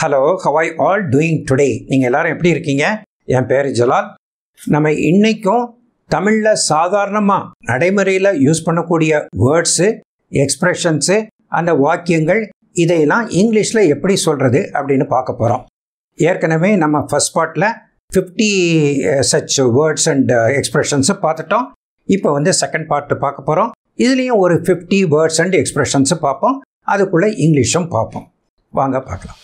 hello how are you all doing today நீங்கள் எல்லாரும் எப்படி இருக்கீங்க என் பேர் ஜலால் நம்ம இன்னைக்கும் தமிழில் சாதாரணமாக நடைமுறையில் யூஸ் பண்ணக்கூடிய வேர்ட்ஸு எக்ஸ்ப்ரெஷன்ஸு அந்த வாக்கியங்கள் இதையெல்லாம் இங்கிலீஷில் எப்படி சொல்கிறது அப்படின்னு பார்க்க போகிறோம் ஏற்கனவே நம்ம ஃபஸ்ட் பார்ட்டில் fifty such words and expressions பார்த்துட்டோம் இப்போ வந்து செகண்ட் பார்ட்டு பார்க்க போகிறோம் இதுலேயும் ஒரு ஃபிஃப்டி வேர்ட்ஸ் அண்ட் எக்ஸ்ப்ரெஷன்ஸு பார்ப்போம் அதுக்குள்ளே இங்கிலீஷும் பார்ப்போம் வாங்க பார்க்கலாம்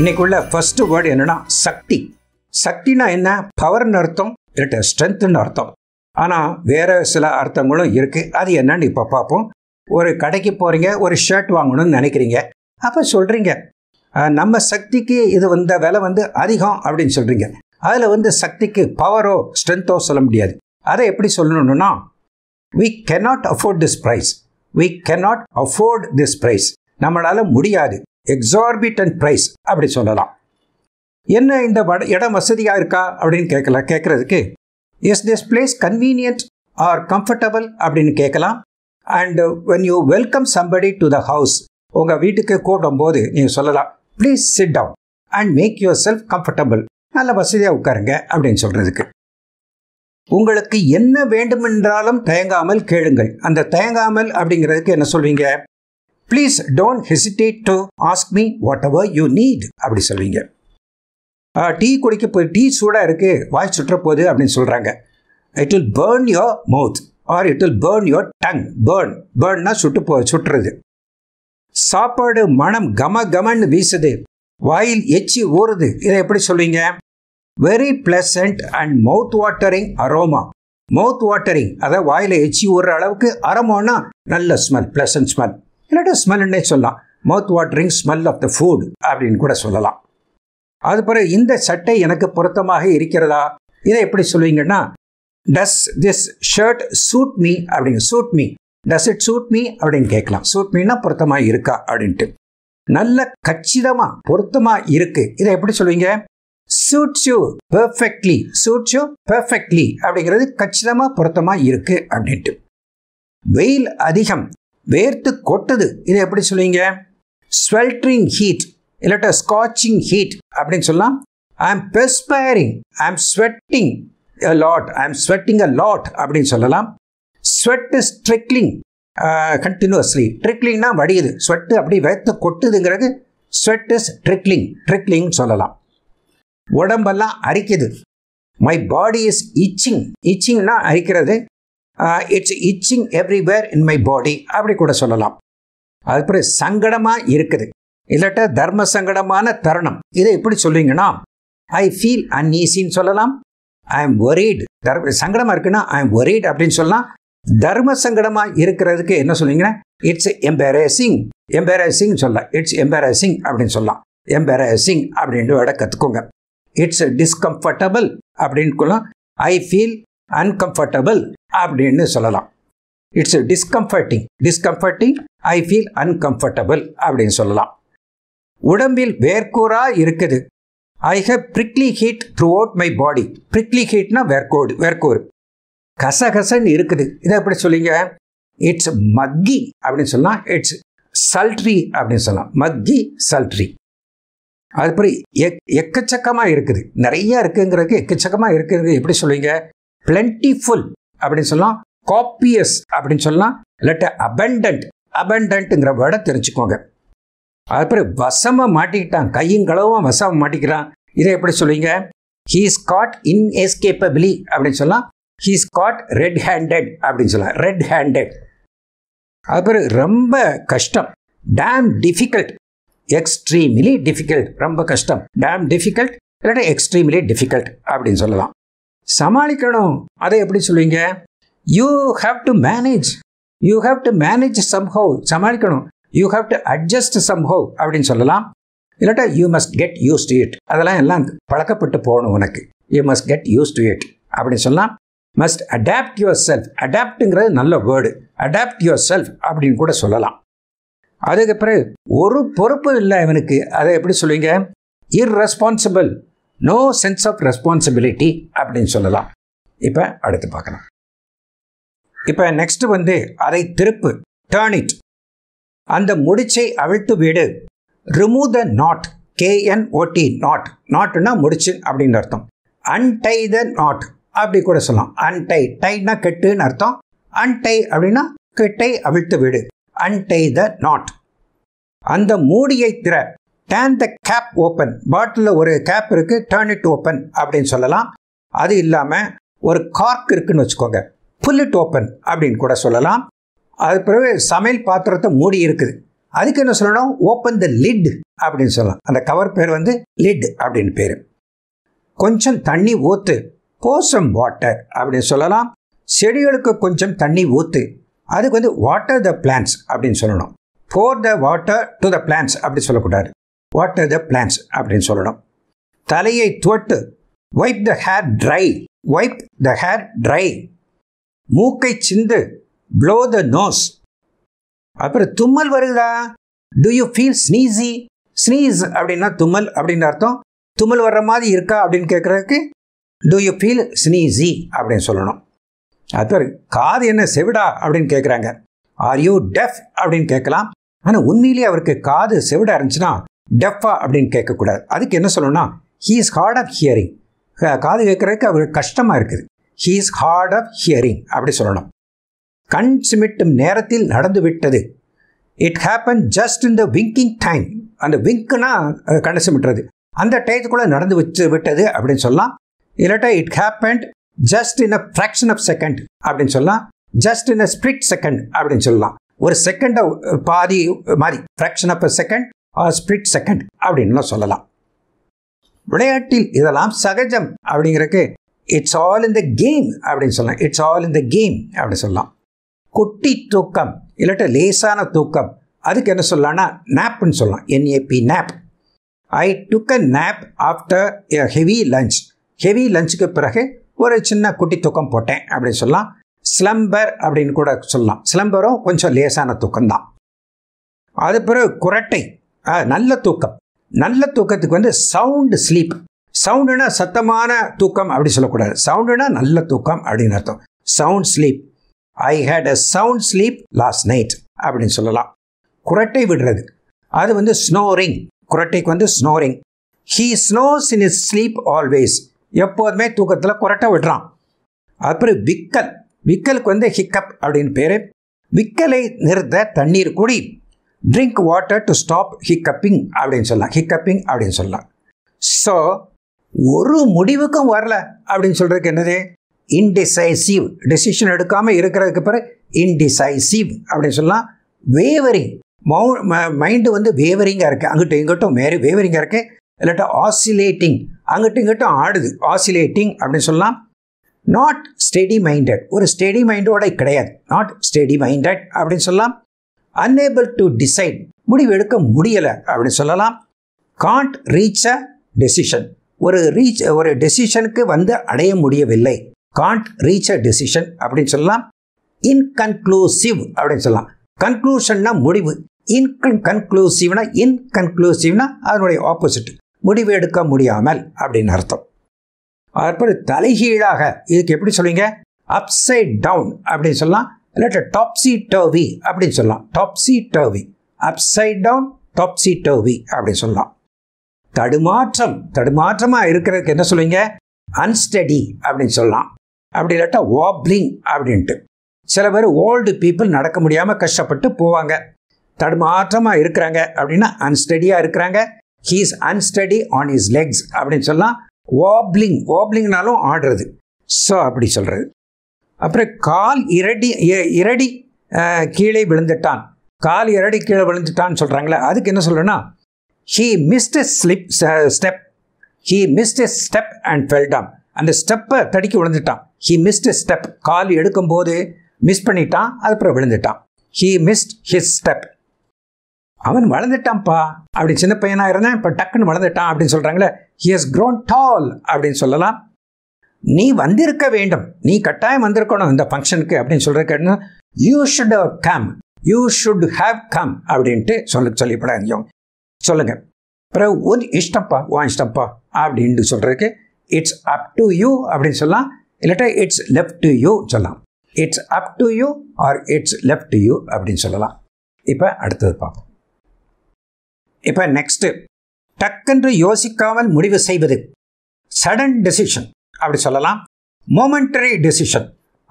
இன்னைக்குள்ள ஃபர்ஸ்ட் வேர்டு என்னன்னா சக்தி சக்தினா என்ன பவர்னு அர்த்தம் இல்லாட்ட ஸ்ட்ரென்த்னு அர்த்தம் ஆனால் வேற சில அர்த்தங்களும் இருக்குது அது என்னன்னு இப்போ பார்ப்போம் ஒரு கடைக்கு போகிறீங்க ஒரு ஷர்ட் வாங்கணும்னு நினைக்கிறீங்க அப்போ சொல்கிறீங்க நம்ம சக்திக்கு இது வந்த விலை வந்து அதிகம் அப்படின்னு சொல்கிறீங்க அதில் வந்து சக்திக்கு பவரோ ஸ்ட்ரென்த்தோ சொல்ல முடியாது அதை எப்படி சொல்லணும்னா we not afford this price we not afford this price நம்மளால் முடியாது எக்ஸார்பிட்டன் ப்ரைஸ் அப்படி சொல்லலாம் என்ன இந்த வட இடம் வசதியாக இருக்கா அப்படின்னு கேட்கலாம் கேட்குறதுக்கு is this place convenient or comfortable அப்படின்னு கேட்கலாம் and when you welcome somebody to the house உங்கள் வீட்டுக்கு கூடும் போது நீங்கள் சொல்லலாம் please sit down and make yourself comfortable நல்ல வசதியாக உட்காருங்க அப்படின்னு சொல்கிறதுக்கு உங்களுக்கு என்ன வேண்டுமென்றாலும் தயங்காமல் கேளுங்கள் அந்த தயங்காமல் அப்படிங்கிறதுக்கு என்ன சொல்வீங்க please don't hesitate to ask me whatever you need அப்படி சொல்வீங்க டீ குடிக்க போய் டீ சூடாக இருக்குது வாய் சுற்ற போகுது அப்படின்னு சொல்கிறாங்க it will burn your mouth or it will burn your tongue burn பேர்ன்னா சுட்டு போ சுட்டுறது சாப்பாடு மனம் கம கமன்னு வீசுது வாயில் எச்சி ஊறுது இதை எப்படி சொல்வீங்க very pleasant and mouth watering aroma mouth watering அதாவது வாயில் எச்சி ஊறுற அளவுக்கு அரோமோன்னா நல்ல ஸ்மெல் பிளசன்ட் ஸ்மெல் இல்லாட்டி ஸ்மெல்னே சொல்லலாம் mouth watering smell of the food அப்படின்னு கூட சொல்லலாம் அது பிறகு இந்த சட்டை எனக்கு பொருத்தமாக இருக்கிறதா இதை எப்படி சொல்லுவீங்கன்னா does this shirt suit me அப்படிங்க suit me does it suit me அப்படின்னு கேட்கலாம் சூட் மீனா பொருத்தமாக இருக்கா அப்படின்ட்டு நல்ல கச்சிதமாக பொருத்தமாக இருக்கு இதை எப்படி சொல்லுவீங்க suits you perfectly suits you perfectly அப்படிங்கிறது கச்சிதமாக பொருத்தமாக இருக்கு அப்படின்ட்டு வெயில் அதிகம் வேர்த்து கொட்டுது இது எப்படி சொல்லுவீங்க ஸ்வெல்ட்ரிங் ஹீட் இல்லாட்ட ஸ்காட்சிங் ஹீட் அப்படின்னு சொல்லலாம் ஐ ஆம் பெஸ்பைரிங் ஐ ஆம் ஸ்வெட்டிங் லாட் ஐ ஆம் ஸ்வெட்டிங் அ லாட் அப்படின்னு சொல்லலாம் ஸ்வெட் இஸ் ட்ரிக்லிங் கண்டினியூஸ்லி ட்ரிக்லிங்னா வடியுது ஸ்வெட்டு அப்படி வேர்த்து கொட்டுதுங்கிறது ஸ்வெட் இஸ் ட்ரிக்லிங் ட்ரிக்லிங் சொல்லலாம் உடம்பெல்லாம் அரிக்குது மை பாடி இஸ் இச்சிங் இச்சிங்னா அரிக்கிறது it's itching everywhere in my body அப்படி கூட சொல்லலாம் அதுக்கப்புறம் சங்கடமாக இருக்குது இல்லாட்ட தர்ம சங்கடமான தருணம் இதை எப்படி சொல்லுவீங்கன்னா ஐ ஃபீல் அன்ஈசின்னு சொல்லலாம் ஐ எம் ஒரீடு தர் சங்கடமாக இருக்குன்னா ஐ எம் ஒரீடு அப்படின்னு சொல்லலாம் தர்ம சங்கடமாக இருக்கிறதுக்கு என்ன சொல்லுவீங்கன்னா இட்ஸ் எம்பேரசிங் எம்பேரசிங் சொல்லலாம் இட்ஸ் எம்பேரசிங் அப்படின்னு சொல்லலாம் எம்பேரசிங் அப்படின்ற விட கற்றுக்கோங்க இட்ஸ் டிஸ்கம்ஃபர்டபுள் அப்படின்னு ஐ ஃபீல் அன்கம்ஃபர்டபுள் அப்படின்னு சொல்லலாம் it's discomforting discomforting I feel uncomfortable அப்படின்னு சொல்லலாம் உடம்பில் வேர்க்கூறா இருக்குது I have prickly heat throughout my body prickly ஹீட்னா வேர்க்கோடு வேர்க்கூறு கசகசன்னு இருக்குது இதை எப்படி சொல்லிங்க இட்ஸ் மக்கி அப்படின்னு சொல்லலாம் இட்ஸ் சல்ட்ரி அப்படின்னு சொல்லலாம் மக்கி சல்ட்ரி அதுபடி எக் எக்கச்சக்கமாக இருக்குது நிறையா இருக்குங்கிறதுக்கு எக்கச்சக்கமாக இருக்குங்கிறது எப்படி சொல்லுவீங்க பிளென்டிஃபுல் அப்படின்னு சொல்லலாம் காப்பியஸ் அப்படின்னு சொல்லலாம் இல்லாட்ட அபண்டன்ட் அபண்டன்ட்ங்கிற வேர்டை தெரிஞ்சுக்கோங்க அதுக்கப்புறம் வசமாக மாட்டிக்கிட்டான் கையும் களவும் வசமாக மாட்டிக்கிறான் இதை எப்படி சொல்லுவீங்க ஹீஸ் காட் இன்எஸ்கேப்பபிளி அப்படின்னு சொல்லலாம் ஹீஸ் காட் ரெட் ஹேண்டட் அப்படின்னு சொல்லலாம் ரெட் ஹேண்டட் அதுக்கப்புறம் ரொம்ப கஷ்டம் டேம் டிஃபிகல்ட் எக்ஸ்ட்ரீம்லி டிஃபிகல்ட் ரொம்ப கஷ்டம் டேம் டிஃபிகல்ட் இல்லாட்டி எக்ஸ்ட்ரீம்லி டிஃபிகல்ட் அப்படின்னு சொல்லலாம் சமாளிக்கணும் அதை எப்படி சொல்லுவீங்க you have to manage you have to manage somehow சமாளிக்கணும் you have to adjust somehow அப்படின்னு சொல்லலாம் இல்லாட்டா you must get used to it அதெல்லாம் எல்லாம் பழக்கப்பட்டு போகணும் உனக்கு you must get used to it அப்படின்னு சொல்லலாம் மஸ்ட் அடாப்ட் யுவர் செல்ஃப் அடாப்டுங்கிறது நல்ல வேர்டு அடாப்ட் யுவர் செல்ஃப் அப்படின்னு கூட சொல்லலாம் அதுக்கு பிறகு ஒரு பொறுப்பு இல்லை இவனுக்கு அதை எப்படி சொல்லுவீங்க irresponsible no sense of responsibility அப்படின்னு சொல்லலாம் இப்போ அடுத்து பார்க்கலாம் இப்போ நெக்ஸ்ட் வந்து அதை திருப்பு டேர்ன் இட் அந்த முடிச்சை அவிழ்த்து வீடு ரிமூவ் த நாட் ஓடி நாட் நாட்னா முடிச்சு அப்படின்னு அர்த்தம் அன்டை த நாட் அப்படி கூட சொல்லலாம் அன்டை டைனா கெட்டுன்னு அர்த்தம் அன்டை அப்படின்னா கெட்டை அவிழ்த்து வீடு அன்டை த நாட் அந்த மூடியை திற டேன் த கேப் ஓப்பன் பாட்டிலில் ஒரு கேப் இருக்குது டேர்ன் இட் ஓப்பன் அப்படின்னு சொல்லலாம் அது இல்லாமல் ஒரு கார்க் இருக்குன்னு வச்சுக்கோங்க புல் இட் ஓப்பன் அப்படின்னு கூட சொல்லலாம் அது பிறகு சமையல் பாத்திரத்தை மூடி இருக்குது அதுக்கு என்ன சொல்லணும் ஓப்பன் த லிட் அப்படின்னு சொல்லலாம் அந்த கவர் பேர் வந்து லிட் அப்படின்னு பேர் கொஞ்சம் தண்ணி ஊற்று போசம் வாட்டர் அப்படின்னு சொல்லலாம் செடிகளுக்கு கொஞ்சம் தண்ணி ஊற்று அதுக்கு வந்து வாட்டர் த பிளான்ஸ் அப்படின்னு சொல்லணும் pour the water to the plants அப்படி சொல்லக்கூடாது வாட் ஆர் த பிளான்ஸ் அப்படின்னு சொல்லணும் தலையை துவட்டு wipe the hair dry wipe the hair dry மூக்கை சிந்து ப்ளோ த நோஸ் அப்புறம் தும்மல் வருதா do you feel sneezy sneeze அப்படின்னா தும்மல் அப்படின்னு அர்த்தம் தும்மல் வர்ற மாதிரி இருக்கா அப்படின்னு கேட்குறதுக்கு டு யூ ஃபீல் ஸ்னீஸி அப்படின்னு சொல்லணும் அது காது என்ன செவிடா அப்படின்னு கேட்குறாங்க ஆர் யூ டெஃப் அப்படின்னு கேட்கலாம் ஆனால் உண்மையிலேயே அவருக்கு காது செவிடா இருந்துச்சுன்னா டெஃபா அப்படின்னு கேட்கக்கூடாது அதுக்கு என்ன சொல்லணும்னா he is hard of hearing காது கேட்குறதுக்கு அவருக்கு கஷ்டமாக இருக்குது he is hard of hearing அப்படி சொல்லணும் கண் சிமிட்டும் நேரத்தில் நடந்து விட்டது it happen just in the winking time அந்த விங்க்னா கண் சிமிட்டுறது அந்த டைத்துக்குள்ளே நடந்து வச்சு விட்டது அப்படின்னு சொல்லலாம் இல்லாட்டா it happened just in a fraction of second அப்படின்னு சொல்லலாம் just in a split second அப்படின்னு சொல்லலாம் ஒரு செகண்டை பாதி மாதிரி fraction of a second split second அப்படின்னு சொல்லலாம் விளையாட்டில் இதெல்லாம் சகஜம் அப்படிங்கிறக்கு it's all in the game அப்படின்னு சொல்லலாம் it's all in the game அப்படின்னு சொல்லலாம் குட்டி தூக்கம் இல்லாட்ட லேசான தூக்கம் அதுக்கு என்ன சொல்லலாம்னா நேப்னு சொல்லலாம் N A P nap I took a nap after a heavy lunch heavy லஞ்சுக்கு பிறகு ஒரு சின்ன குட்டி தூக்கம் போட்டேன் அப்படின்னு சொல்லலாம் ஸ்லம்பர் அப்படின்னு கூட சொல்லலாம் ஸ்லம்பரும் கொஞ்சம் லேசான தூக்கம் தான் அது பிறகு குரட்டை நல்ல தூக்கம் நல்ல தூக்கத்துக்கு வந்து சவுண்டு ஸ்லீப் சவுண்டுனா சத்தமான தூக்கம் அப்படி சொல்லக்கூடாது சவுண்டுனா நல்ல தூக்கம் அப்படின்னு அர்த்தம் sound sleep I had a sound sleep last night அப்படின்னு சொல்லலாம் குரட்டை விடுறது அது வந்து ஸ்னோரிங் குரட்டைக்கு வந்து snoring he snores in his sleep always எப்போதுமே தூக்கத்தில் குரட்டை விடுறான் அப்புறம் விக்கல் விக்கலுக்கு வந்து ஹிக்கப் அப்படின்னு பேர் விக்கலை நிறுத்த தண்ணீர் கூடி drink water to stop hiccupping அப்படின்னு சொல்லலாம் ஹிக்கப்பிங் அப்படின்னு சொல்லலாம் ஸோ ஒரு முடிவுக்கும் வரல அப்படின்னு சொல்கிறதுக்கு என்னது இன்டிசைசிவ் டெசிஷன் எடுக்காமல் இருக்கிறதுக்கு பிறகு இன்டிசைசிவ் அப்படின்னு சொல்லலாம் வேவரிங் மௌ மைண்டு வந்து வேவரிங்காக இருக்குது அங்கிட்டும் இங்கிட்டும் மேரி வேவரிங்காக இருக்குது இல்லாட்டா ஆசிலேட்டிங் அங்கிட்டும் இங்கிட்டும் ஆடுது ஆசிலேட்டிங் அப்படின்னு சொல்லலாம் நாட் ஸ்டெடி மைண்டட் ஒரு ஸ்டெடி மைண்டோட கிடையாது நாட் ஸ்டெடி மைண்டட் அப்படின்னு சொல்லலாம் அன்ஏபிள் டு டிசைட் முடிவு எடுக்க முடியலை அப்படின்னு சொல்லலாம் காண்ட் ரீச் அ டெசிஷன் ஒரு ரீச் ஒரு டெசிஷனுக்கு வந்து அடைய முடியவில்லை காண்ட் ரீச் அ டெசிஷன் அப்படின்னு சொல்லலாம் இன்கன்க்ளூசிவ் அப்படின்னு சொல்லலாம் கன்க்ளூஷன்னா முடிவு இன்கன் கன்க்ளூசிவ்னா இன்கன்க்ளூசிவ்னா அதனுடைய ஆப்போசிட் முடிவு எடுக்க முடியாமல் அப்படின்னு அர்த்தம் அப்புறம் தலைகீழாக இதுக்கு எப்படி சொல்லுவீங்க அப்சைட் டவுன் அப்படின்னு சொல்லலாம் இல்லாட்ட டாப்ஸி டர்வி அப்படின்னு சொல்லலாம் topsy turvy upside down topsy turvy அப்படின்னு சொல்லலாம் தடுமாற்றம் தடுமாற்றமாக இருக்கிறதுக்கு என்ன சொல்லுவீங்க அன்ஸ்டடி அப்படின்னு சொல்லலாம் அப்படி இல்லாட்டா வாப்ளிங் அப்படின்ட்டு சில பேர் ஓல்டு பீப்புள் நடக்க முடியாமல் கஷ்டப்பட்டு போவாங்க தடுமாற்றமாக இருக்கிறாங்க அப்படின்னா அன்ஸ்டடியாக இருக்கிறாங்க he's unsteady on his legs அப்படின்னு சொல்லலாம் வாப்ளிங் வாப்ளிங்னாலும் ஆடுறது ஸோ அப்படி சொல்கிறது அப்புறம் கால் இரடி இரடி கீழே விழுந்துட்டான் கால் இரடி கீழே விழுந்துட்டான்னு சொல்கிறாங்களே அதுக்கு என்ன சொல்கிறேன்னா he missed a slip step he missed a step and fell down அந்த ஸ்டெப்பை தடுக்கி விழுந்துட்டான் ஹீ மிஸ்ட் எ ஸ்டெப் கால் எடுக்கும்போது மிஸ் பண்ணிட்டான் அதுக்கப்புறம் விழுந்துட்டான் ஹீ மிஸ்ட் ஹிஸ் ஸ்டெப் அவன் வளர்ந்துட்டான்ப்பா அப்படி சின்ன பையனாக இருந்தேன் இப்போ டக்குன்னு வளர்ந்துட்டான் அப்படின்னு சொல்கிறாங்களே ஹி ஹஸ் க்ரோன் டால் அப்படின்னு சொல்லலாம் நீ வந்திருக்க வேண்டும் நீ கட்டாயம் வந்திருக்கணும் இந்த ஃபங்க்ஷனுக்கு அப்படின்னு சொல்கிறதுக்கு you should come you should have come அப்படின்ட்டு சொல்லு சொல்லிவிடாதீங்க சொல்லுங்கள் அப்புறம் ஒரு இஷ்டப்பா உன் இஷ்டப்பா அப்படின்ட்டு சொல்கிறதுக்கு இட்ஸ் அப் டு யூ அப்படின்னு சொல்லலாம் இல்லாட்டா இட்ஸ் லெஃப்ட் டு யூ சொல்லலாம் it's up to you or it's left to you அப்படின்னு சொல்லலாம் இப்போ அடுத்தது பார்ப்போம் இப்போ நெக்ஸ்ட்டு டக்கென்று யோசிக்காமல் முடிவு செய்வது சடன் டெசிஷன் அப்படி சொல்லலாம் மோமெண்டரி டெசிஷன்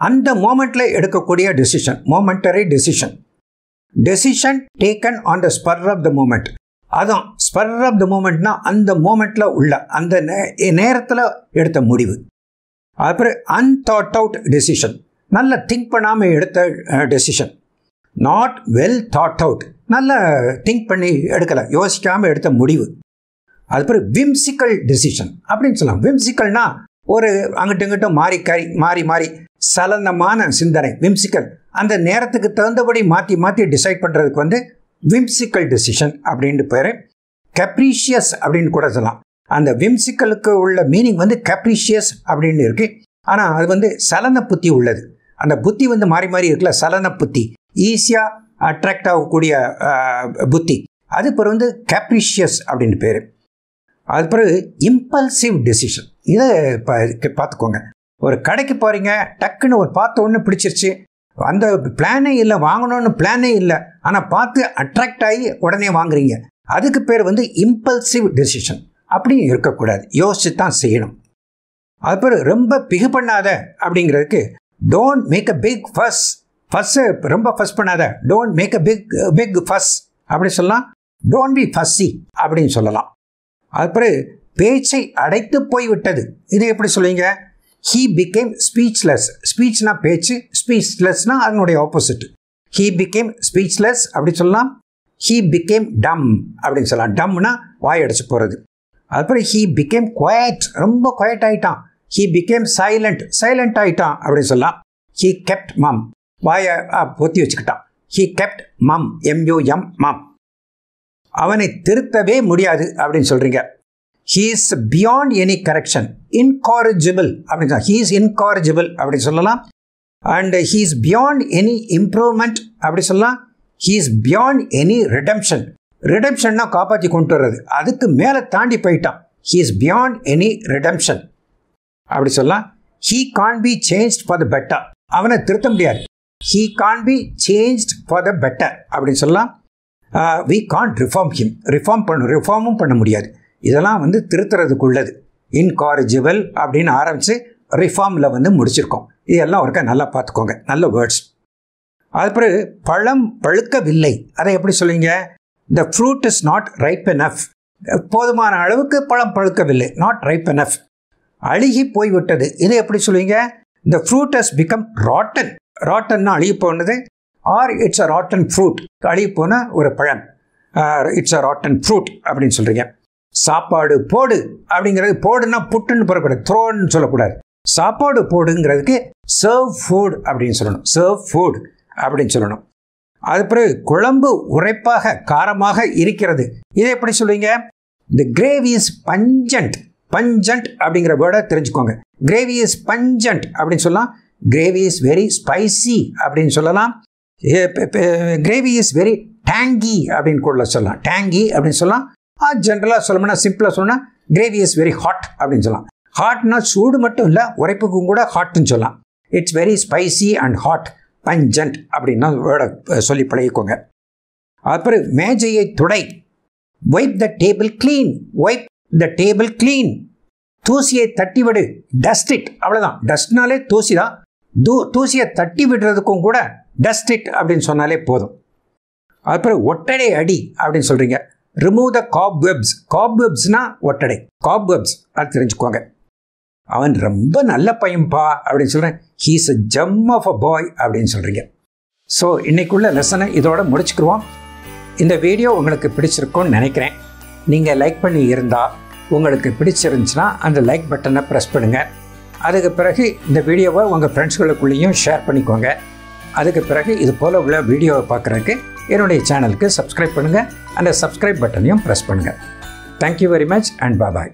அந்த மோமெண்ட்டில் எடுக்கக்கூடிய decision momentary decision decision taken on the spur of the moment அதுவும் ஸ்பர் ஆஃப் த மூமெண்ட்னா அந்த மூமெண்ட்டில் உள்ள அந்த நேரத்தில் எடுத்த முடிவு அப்புறம் அன்தாட் அவுட் டெசிஷன் நல்ல திங்க் பண்ணாமல் எடுத்த decision not well thought out நல்ல திங்க் பண்ணி எடுக்கலை யோசிக்காமல் எடுத்த முடிவு அதுக்கப்புறம் விம்சிக்கல் டெசிஷன் அப்படின்னு சொல்லலாம் விம்சிக்கல்னா ஒரு அங்கிட்டு இங்கிட்டும் மாறி கறி மாறி மாறி சலனமான சிந்தனை விம்சிக்கல் அந்த நேரத்துக்கு தகுந்தபடி மாற்றி மாற்றி டிசைட் பண்ணுறதுக்கு வந்து விம்சிக்கல் டிசிஷன் அப்படின்ட்டு பேர் கப்ரீஷியஸ் அப்படின்னு கூட சொல்லலாம் அந்த விம்சிக்கலுக்கு உள்ள மீனிங் வந்து கப்ரீஷியஸ் அப்படின்னு இருக்குது ஆனால் அது வந்து சலன புத்தி உள்ளது அந்த புத்தி வந்து மாறி மாறி இருக்குல்ல சலன புத்தி ஈஸியாக அட்ராக்ட் ஆகக்கூடிய புத்தி அது பிறகு வந்து கேப்ரிஷியஸ் அப்படின்னு பேர் அது பிறகு இம்பல்சிவ் டெசிஷன் இதை இப்போ பார்த்துக்கோங்க ஒரு கடைக்கு போகிறீங்க டக்குன்னு ஒரு பார்த்த ஒன்று பிடிச்சிருச்சு அந்த பிளானே இல்லை வாங்கணும்னு பிளானே இல்லை ஆனால் பார்த்து அட்ராக்ட் ஆகி உடனே வாங்குறீங்க அதுக்கு பேர் வந்து இம்பல்சிவ் டெசிஷன் அப்படின்னு இருக்கக்கூடாது யோசிச்சு தான் செய்யணும் அது பிறகு ரொம்ப பிகு பண்ணாத அப்படிங்கிறதுக்கு டோன்ட் மேக் அ பிக் ஃபஸ் ஃபஸ்ஸு ரொம்ப ஃபஸ் பண்ணாத don't make a big big fuss அப்படின்னு சொல்லலாம் டோன்ட் பி ஃபஸ்ஸி அப்படின்னு சொல்லலாம் அப்புறம் பேச்சை அடைத்து போய்விட்டது இது எப்படி சொல்லுவீங்க ஹீ பிகேம் ஸ்பீச்லெஸ் ஸ்பீச்னா பேச்சு ஸ்பீச்லெஸ்னா அதனுடைய ஆப்போசிட் ஹீ பிகேம் ஸ்பீச்லெஸ் அப்படி சொல்லலாம் ஹீ பிகேம் டம் அப்படின்னு சொல்லலாம் டம்னா வாய் அடிச்சு போகிறது அதுக்கப்புறம் ஹீ பிகேம் குவாய்ட் ரொம்ப குவாய்ட் ஆகிட்டான் ஹீ பிகேம் சைலண்ட் சைலண்ட் ஆகிட்டான் அப்படின்னு சொல்லலாம் ஹீ கெப்ட் மம் வாயை பொத்தி வச்சுக்கிட்டான் ஹீ கெப்ட் மம் எம்யூஎம் மம் அவனை திருத்தவே முடியாது அப்படின்னு சொல்கிறீங்க he is beyond any correction incorrigible அப்படின்னு ஹீ இஸ் இன்காரிஜிபிள் அப்படின்னு சொல்லலாம் and he is beyond any improvement அப்படி சொல்லலாம் he is beyond any redemption ரிடம்ஷன்னா காப்பாற்றி கொண்டு வர்றது அதுக்கு மேலே தாண்டி போயிட்டான் he is beyond any redemption அப்படி சொல்லலாம் he can't be change for the better அவனை திருத்த முடியாது he can't be change for the better அப்படின்னு சொல்லலாம் we can't reform him reform பண்ண ரிஃபார்மும் பண்ண முடியாது இதெல்லாம் வந்து திருத்துறதுக்குள்ளது இன்காரிஜிபிள் அப்படின்னு ஆரம்பித்து ரிஃபார்மில் வந்து முடிச்சிருக்கோம் இதெல்லாம் ஒருக்க நல்லா பார்த்துக்கோங்க நல்ல வேர்ட்ஸ் அது பிறகு பழம் பழுக்கவில்லை அதை எப்படி சொல்லுவீங்க the fruit is not ripe enough போதுமான அளவுக்கு பழம் பழுக்கவில்லை நாட் ரைப் எனஃப் அழுகி போய்விட்டது இதை எப்படி சொல்லுவீங்க the fruit has become rotten ராட்டன்னா அழுகி போனது or it's a rotten fruit போன ஒரு பழம் இட்ஸ் அ ராட்டன் ஃப்ரூட் அப்படின்னு சொல்கிறீங்க சாப்பாடு போடு அப்படிங்கிறது போடுன்னா புட்டுன்னு புறக்கூடாது த்ரோன்னு சொல்லக்கூடாது சாப்பாடு போடுங்கிறதுக்கு சர்வ் ஃபுட் அப்படின்னு சொல்லணும் சர்வ் ஃபுட் அப்படின்னு சொல்லணும் அது பிறகு குழம்பு உரைப்பாக காரமாக இருக்கிறது இதை எப்படி சொல்லுவீங்க இந்த கிரேவி இஸ் பஞ்சண்ட் பஞ்சண்ட் அப்படிங்கிற வேர்டை தெரிஞ்சுக்கோங்க கிரேவி இஸ் பஞ்சன்ட் அப்படின்னு சொல்லலாம் கிரேவி இஸ் வெரி ஸ்பைசி அப்படின்னு சொல்லலாம் கிரேவி இஸ் வெரி டேங்கி அப்படின்னு கூட சொல்லலாம் டேங்கி அப்படின்னு சொல்லலாம் ஜென்ரலாக சொல்லணும்னா சிம்பிளாக சொன்னால் கிரேவி இஸ் வெரி ஹாட் அப்படின்னு சொல்லலாம் ஹாட்னா சூடு மட்டும் இல்லை உரைப்புக்கும் கூட ஹாட்னு சொல்லலாம் it's very spicy and hot pungent அப்படின்னா சொல்லி பழகிக்கோங்க அப்புறம் மேஜையை துடை wipe the table clean wipe the table clean தூசியை தட்டி விடு டஸ்ட் இட் அவ்வளோதான் டஸ்ட்னாலே தூசி தான் தூ தூசியை தட்டி விடுறதுக்கும் கூட இட் அப்படின்னு சொன்னாலே போதும் அப்புறம் ஒட்டடை அடி அப்படின்னு சொல்கிறீங்க ரிமூவ் த காப் வெப்ஸ் காப் வெப்ஸ்னா ஒட்டடை காப் வெப்ஸ் அது தெரிஞ்சுக்கோங்க அவன் ரொம்ப நல்ல பையன்பா அப்படின்னு சொல்கிறேன் he's a Zam of a பாய் அப்படின்னு சொல்கிறீங்க ஸோ இன்றைக்குள்ள லெசனை இதோட முடிச்சுக்கிடுவோம் இந்த வீடியோ உங்களுக்கு பிடிச்சிருக்கும்னு நினைக்கிறேன் நீங்கள் லைக் பண்ணி இருந்தால் உங்களுக்கு பிடிச்சிருந்துச்சுன்னா அந்த லைக் பட்டனை ப்ரெஸ் பண்ணுங்கள் அதுக்கு பிறகு இந்த வீடியோவை உங்கள் ஃப்ரெண்ட்ஸ்களுக்குள்ளேயும் ஷேர் பண்ணிக்கோங்க அதுக்கு பிறகு இது போல் உள்ள வீடியோவை பார்க்குறதுக்கு என்னுடைய சேனலுக்கு சப்ஸ்கிரைப் பண்ணுங்கள் அந்த சப்ஸ்கிரைப் பட்டனையும் ப்ரெஸ் பண்ணுங்கள் thank you very much and bye